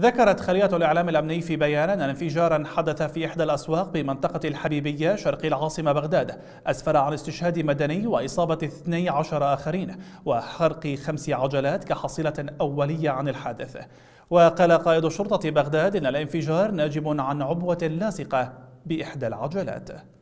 ذكرت خلية الإعلام الأمني في بيان أن انفجارا حدث في إحدى الأسواق بمنطقة الحبيبية شرق العاصمة بغداد أسفر عن استشهاد مدني وإصابة 12 آخرين وحرق خمس عجلات كحصيلة أولية عن الحادث وقال قائد شرطة بغداد إن الانفجار ناجم عن عبوة لاصقة بإحدى العجلات